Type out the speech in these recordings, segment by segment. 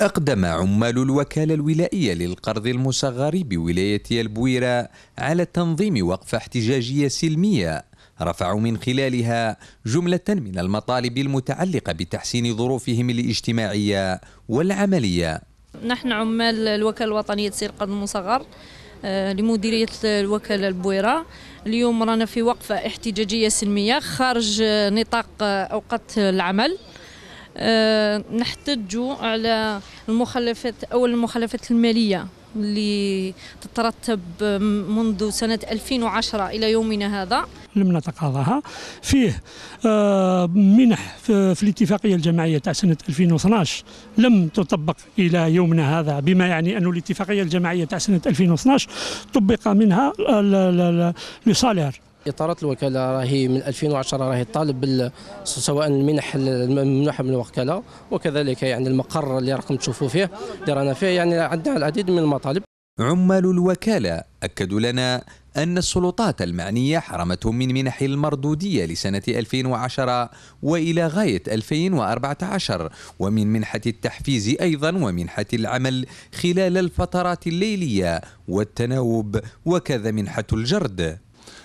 أقدم عمال الوكالة الولائية للقرض المصغر بولاية البويرة على تنظيم وقفة احتجاجية سلمية رفعوا من خلالها جملة من المطالب المتعلقة بتحسين ظروفهم الاجتماعية والعملية نحن عمال الوكالة الوطنية تسير القرض المصغر آه، لمديرية الوكالة البويرة اليوم رانا في وقفة احتجاجية سلمية خارج نطاق أوقات العمل آه، نحتجوا على المخالفات أو المخالفات المالية اللي تترتب منذ سنة 2010 إلى يومنا هذا لم نتقاضاها فيه آه، منح في الاتفاقية الجماعية تاع سنة 2012 لم تطبق إلى يومنا هذا بما يعني أن الاتفاقية الجماعية تاع سنة 2012 طبق منها لصالير اطارات الوكاله راهي من 2010 راهي طالب بال... سواء المنح الممنوحه من الوكاله وكذلك يعني المقر اللي راكم تشوفوا فيه اللي رانا فيه يعني عندنا العديد من المطالب عمال الوكالة أكدوا لنا أن السلطات المعنية حرمتهم من منح المردودية لسنة 2010 وإلى غاية 2014 ومن منحة التحفيز أيضا ومنحة العمل خلال الفترات الليلية والتناوب وكذا منحة الجرد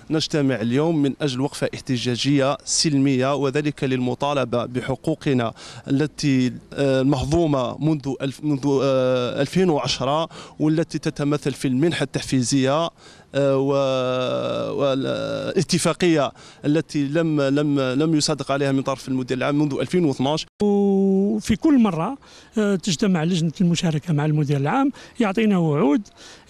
نجتمع اليوم من أجل وقفة احتجاجية سلمية وذلك للمطالبة بحقوقنا التي آه، مهضومة منذ منذ 2010 آه، والتي تتمثل في المنحة التحفيزية آه، والاتفاقية التي لم لم لم يصادق عليها من طرف المدير العام منذ 2012 وفي كل مرة آه، تجتمع لجنة المشاركة مع المدير العام يعطينا وعود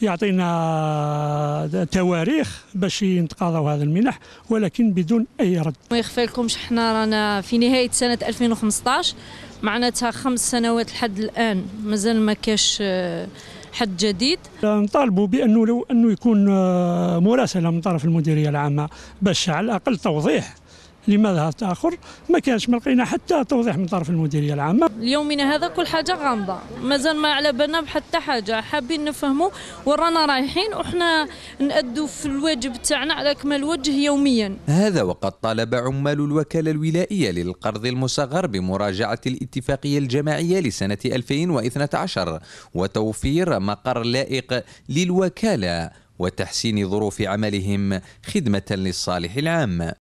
يعطينا آه، تواريخ باش ينتقاضوا هذا المنح ولكن بدون أي رد ما يخفى لكم حنا رانا في نهاية سنة 2015 معناتها خمس سنوات لحد الآن مازال ما كاش آه، حد جديد نطالبوا بانه لو انه يكون مراسله من طرف المديريه العامه باش على الاقل توضيح لمذهب تاخر ما كانش ما لقينا حتى توضيح من طرف المديريه العامه اليومنا هذا كل حاجه غامضه مازال ما على بالنا بحتى حاجه حابين نفهموا ورانا رايحين وحنا نادوا في الواجب تاعنا على اكمل وجه يوميا هذا وقد طالب عمال الوكاله الولائيه للقرض المصغر بمراجعه الاتفاقيه الجماعيه لسنه 2012 وتوفير مقر لائق للوكاله وتحسين ظروف عملهم خدمه للصالح العام